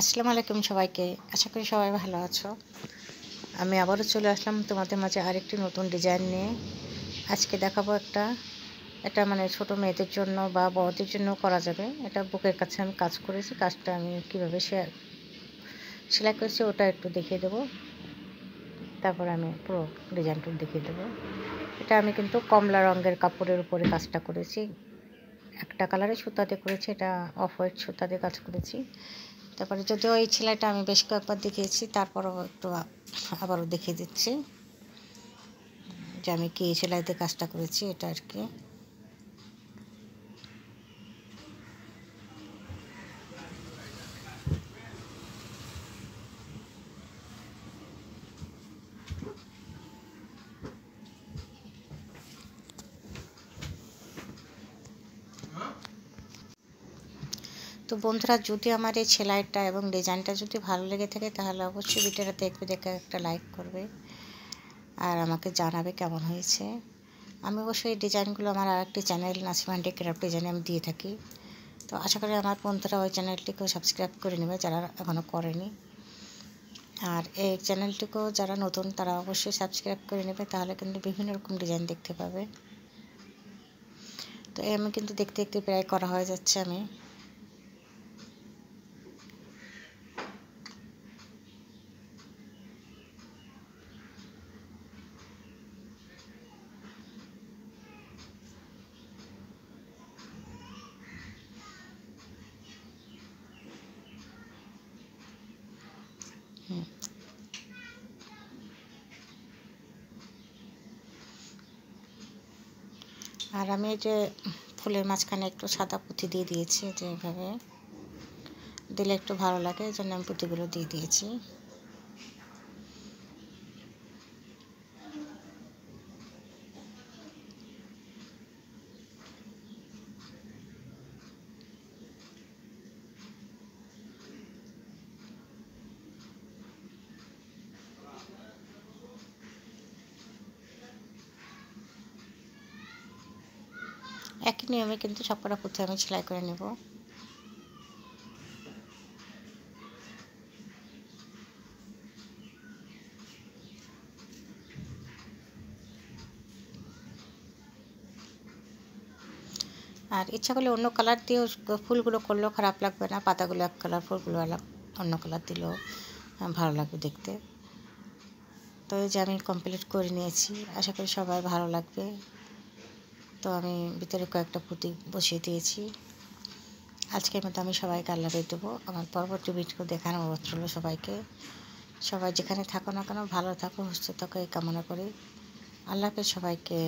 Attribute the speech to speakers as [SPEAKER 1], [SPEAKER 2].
[SPEAKER 1] আসসালামু আলাইকুম সবাইকে আশা করি সবাই ভালো আছো আমি আবারও চলে আসলাম তোমাদের মাঝে আরেকটি নতুন ডিজাইন নিয়ে আজকে দেখাবো একটা এটা মানে ছোট মেয়েদের জন্য বা বড়দের জন্য করা যাবে এটা বুকের কাছে আমি কাজ করেছি কাজটা আমি কীভাবে শেয়ার সেলাই করেছি ওটা একটু দেখিয়ে দেবো তারপর আমি পুরো ডিজাইনটা দেখিয়ে দেবো এটা আমি কিন্তু কমলা রঙের কাপড়ের উপরে কাজটা করেছি একটা কালারে সুতাতে করেছি এটা অফ হোয়াইট সুতাতে কাজ করেছি তারপরে যদিও এই সেলাইটা আমি বেশ কয়েকবার দেখিয়েছি তারপরও একটু আবারও দেখিয়ে দিচ্ছি যে আমি কি সেলাইতে কাজটা করেছি এটা আর কি তো বন্ধুরা যদি আমার এই সেলাইটা এবং ডিজাইনটা যদি ভালো লেগে থাকে তাহলে অবশ্যই ভিডিওটা দেখবে দেখে একটা লাইক করবে আর আমাকে জানাবে কেমন হয়েছে আমি অবশ্যই এই ডিজাইনগুলো আমার আর একটি চ্যানেল নাসিমান্ডি ক্রাফট ডিজাইন আমি দিয়ে থাকি তো আশা করি আমার বন্ধুরা ওই চ্যানেলটিকেও সাবস্ক্রাইব করে নেবে যারা এখনও করেনি আর এই চ্যানেলটিকেও যারা নতুন তারা অবশ্যই সাবস্ক্রাইব করে নেবে তাহলে কিন্তু বিভিন্ন রকম ডিজাইন দেখতে পাবে তো আমি কিন্তু দেখতে দেখতে প্রায় করা হয়ে যাচ্ছে আমি আর আমি যে ফুলের মাঝখানে একটু সাদা পুঁতি দিয়ে দিয়েছি যে এভাবে দিলে একটু ভালো লাগে এই জন্য আমি পুঁতিগুলো দিয়ে দিয়েছি একই নিয়মে কিন্তু সবকটা কুর্তি আমি সেলাই করে নেব আর ইচ্ছা করলে অন্য কালার দিয়েও ফুলগুলো করলেও খারাপ লাগবে না পাতাগুলো এক কালার ফুলগুলো অন্য কালার দিলেও ভালো লাগবে দেখতে তো যে আমি কমপ্লিট করে নিয়েছি আশা করি সবাই ভালো লাগবে তো আমি ভিতরে কয়েকটা পুঁতি বসিয়ে দিয়েছি আজকের মতো আমি সবাইকে আল্লাহ দেবো আমার পরবর্তী ভিডিও দেখানো অনুরোধ সবাইকে সবাই যেখানে থাকো না কেন ভালো থাকো সুস্থ থাকো এই কামনা করি আল্লাহকে সবাইকে